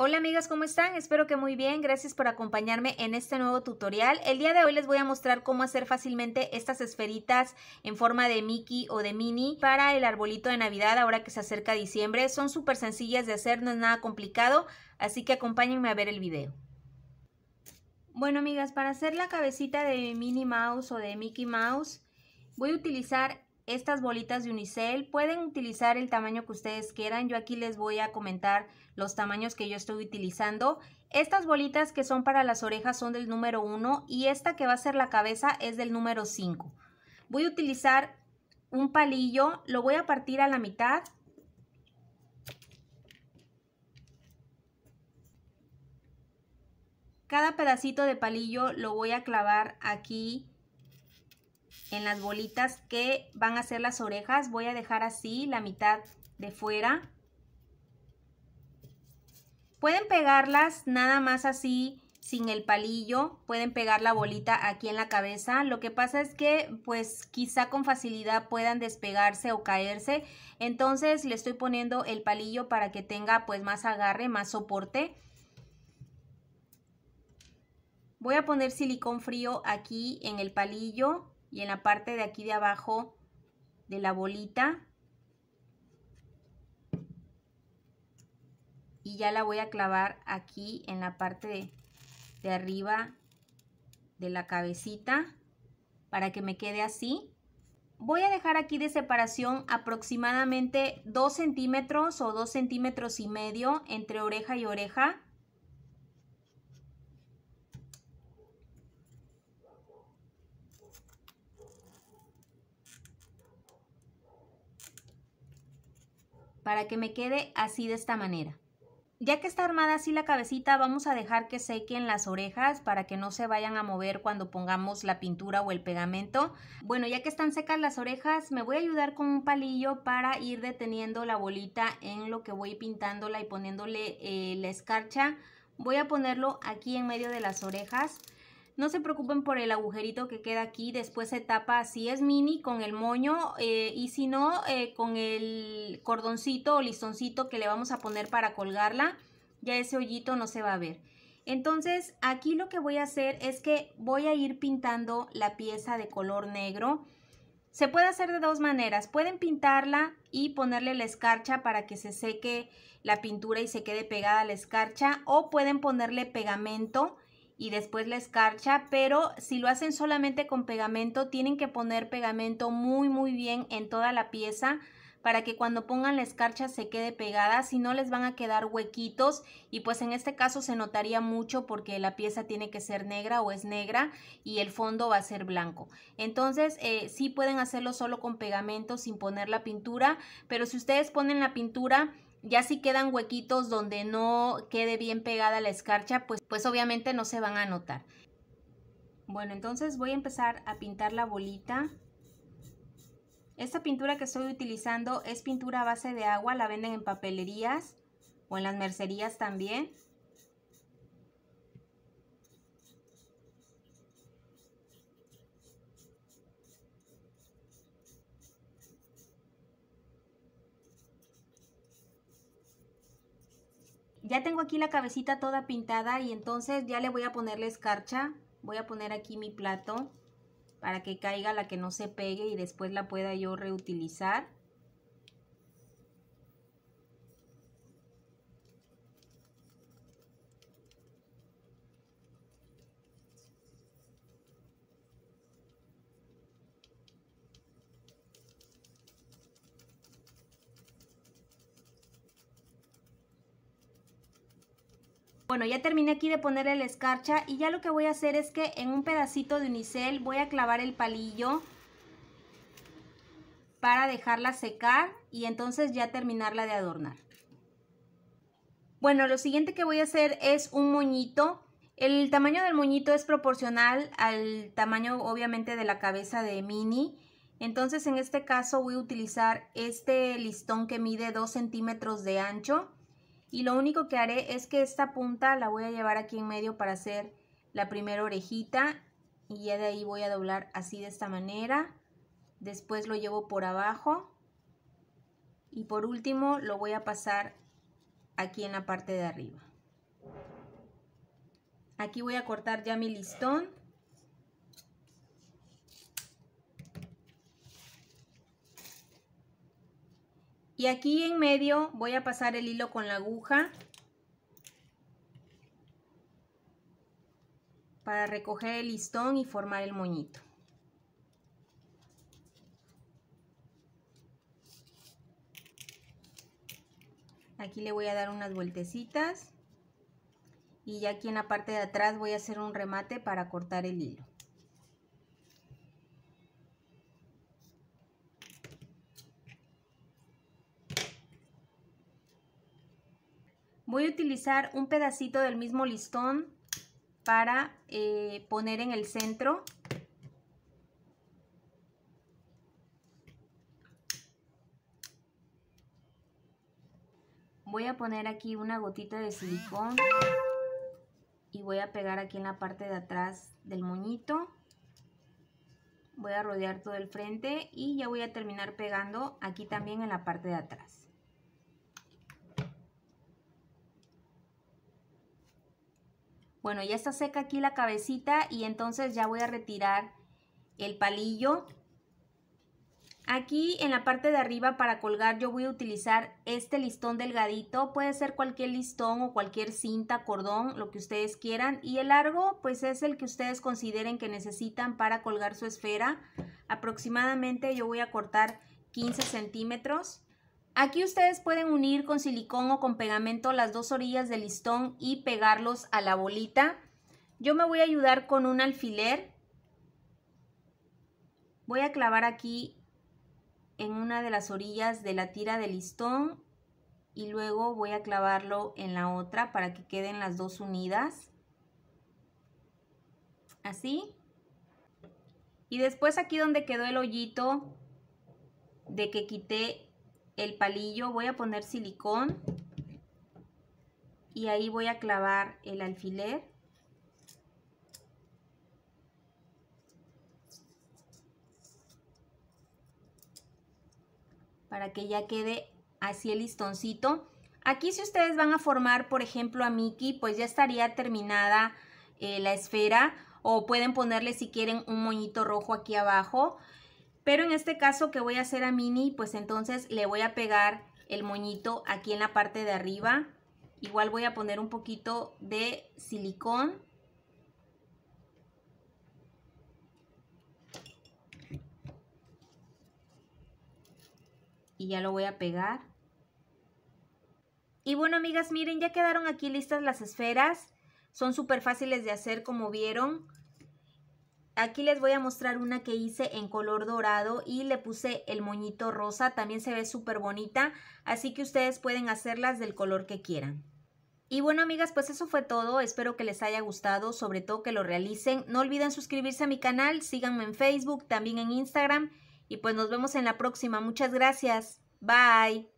Hola amigas, ¿cómo están? Espero que muy bien. Gracias por acompañarme en este nuevo tutorial. El día de hoy les voy a mostrar cómo hacer fácilmente estas esferitas en forma de Mickey o de Mini para el arbolito de Navidad ahora que se acerca diciembre. Son súper sencillas de hacer, no es nada complicado, así que acompáñenme a ver el video. Bueno amigas, para hacer la cabecita de Minnie Mouse o de Mickey Mouse voy a utilizar estas bolitas de unicel. Pueden utilizar el tamaño que ustedes quieran. Yo aquí les voy a comentar los tamaños que yo estoy utilizando. Estas bolitas que son para las orejas son del número 1 y esta que va a ser la cabeza es del número 5. Voy a utilizar un palillo, lo voy a partir a la mitad. Cada pedacito de palillo lo voy a clavar aquí en las bolitas que van a ser las orejas. Voy a dejar así la mitad de fuera. Pueden pegarlas nada más así sin el palillo, pueden pegar la bolita aquí en la cabeza. Lo que pasa es que pues quizá con facilidad puedan despegarse o caerse. Entonces le estoy poniendo el palillo para que tenga pues más agarre, más soporte. Voy a poner silicón frío aquí en el palillo y en la parte de aquí de abajo de la bolita y ya la voy a clavar aquí en la parte de, arriba de la cabecita para que me quede así voy a dejar aquí de separación aproximadamente 2 centímetros o 2 centímetros y medio entre oreja y oreja para que me quede así de esta manera. Ya que está armada así la cabecita, vamos a dejar que sequen las orejas para que no se vayan a mover cuando pongamos la pintura o el pegamento. Bueno, ya que están secas las orejas, me voy a ayudar con un palillo para ir deteniendo la bolita en lo que voy pintándola y poniéndole eh, la escarcha. Voy a ponerlo aquí en medio de las orejas. No se preocupen por el agujerito que queda aquí, después se tapa si es mini con el moño eh, y si no eh, con el cordoncito o listoncito que le vamos a poner para colgarla, ya ese hoyito no se va a ver. Entonces aquí lo que voy a hacer es que voy a ir pintando la pieza de color negro. Se puede hacer de dos maneras, pueden pintarla y ponerle la escarcha para que se seque la pintura y se quede pegada la escarcha o pueden ponerle pegamento y después la escarcha, pero si lo hacen solamente con pegamento, tienen que poner pegamento muy muy bien en toda la pieza para que cuando pongan la escarcha se quede pegada, si no les van a quedar huequitos y pues en este caso se notaría mucho porque la pieza tiene que ser negra o es negra y el fondo va a ser blanco. Entonces si eh, sí pueden hacerlo solo con pegamento sin poner la pintura, pero si ustedes ponen la pintura ya si quedan huequitos donde no quede bien pegada la escarcha, pues, pues obviamente no se van a notar. Bueno, entonces voy a empezar a pintar la bolita. Esta pintura que estoy utilizando es pintura a base de agua, la venden en papelerías o en las mercerías también. Ya tengo aquí la cabecita toda pintada y entonces ya le voy a poner la escarcha. Voy a poner aquí mi plato para que caiga la que no se pegue y después la pueda yo reutilizar. Bueno, ya terminé aquí de poner el escarcha y ya lo que voy a hacer es que en un pedacito de unicel voy a clavar el palillo para dejarla secar y entonces ya terminarla de adornar. Bueno, lo siguiente que voy a hacer es un moñito. El tamaño del moñito es proporcional al tamaño obviamente de la cabeza de Mini. Entonces en este caso voy a utilizar este listón que mide 2 centímetros de ancho y lo único que haré es que esta punta la voy a llevar aquí en medio para hacer la primera orejita y ya de ahí voy a doblar así de esta manera. Después lo llevo por abajo y por último lo voy a pasar aquí en la parte de arriba. Aquí voy a cortar ya mi listón y aquí en medio voy a pasar el hilo con la aguja para recoger el listón y formar el moñito. Aquí le voy a dar unas vueltecitas y ya aquí en la parte de atrás voy a hacer un remate para cortar el hilo. Voy a utilizar un pedacito del mismo listón para eh, poner en el centro. Voy a poner aquí una gotita de silicón y voy a pegar aquí en la parte de atrás del moñito. Voy a rodear todo el frente y ya voy a terminar pegando aquí también en la parte de atrás. Bueno, ya está seca aquí la cabecita y entonces ya voy a retirar el palillo. Aquí en la parte de arriba para colgar yo voy a utilizar este listón delgadito, puede ser cualquier listón o cualquier cinta, cordón, lo que ustedes quieran. Y el largo pues es el que ustedes consideren que necesitan para colgar su esfera. Aproximadamente yo voy a cortar 15 centímetros. Aquí ustedes pueden unir con silicón o con pegamento las dos orillas del listón y pegarlos a la bolita. Yo me voy a ayudar con un alfiler. Voy a clavar aquí en una de las orillas de la tira del listón y luego voy a clavarlo en la otra para que queden las dos unidas. Así. Y después aquí donde quedó el hoyito de que quité el palillo, voy a poner silicón y ahí voy a clavar el alfiler. Para que ya quede así el listoncito. Aquí si ustedes van a formar, por ejemplo, a Mickey, pues ya estaría terminada eh, la esfera. O pueden ponerle si quieren un moñito rojo aquí abajo. Pero en este caso que voy a hacer a mini, pues entonces le voy a pegar el moñito aquí en la parte de arriba. Igual voy a poner un poquito de silicón. Y ya lo voy a pegar. Y bueno, amigas, miren, ya quedaron aquí listas las esferas. Son súper fáciles de hacer, como vieron. Aquí les voy a mostrar una que hice en color dorado y le puse el moñito rosa. También se ve súper bonita, así que ustedes pueden hacerlas del color que quieran. Y bueno amigas, pues eso fue todo, espero que les haya gustado, sobre todo que lo realicen. No olviden suscribirse a mi canal, síganme en Facebook, también en Instagram y pues nos vemos en la próxima. Muchas gracias, bye.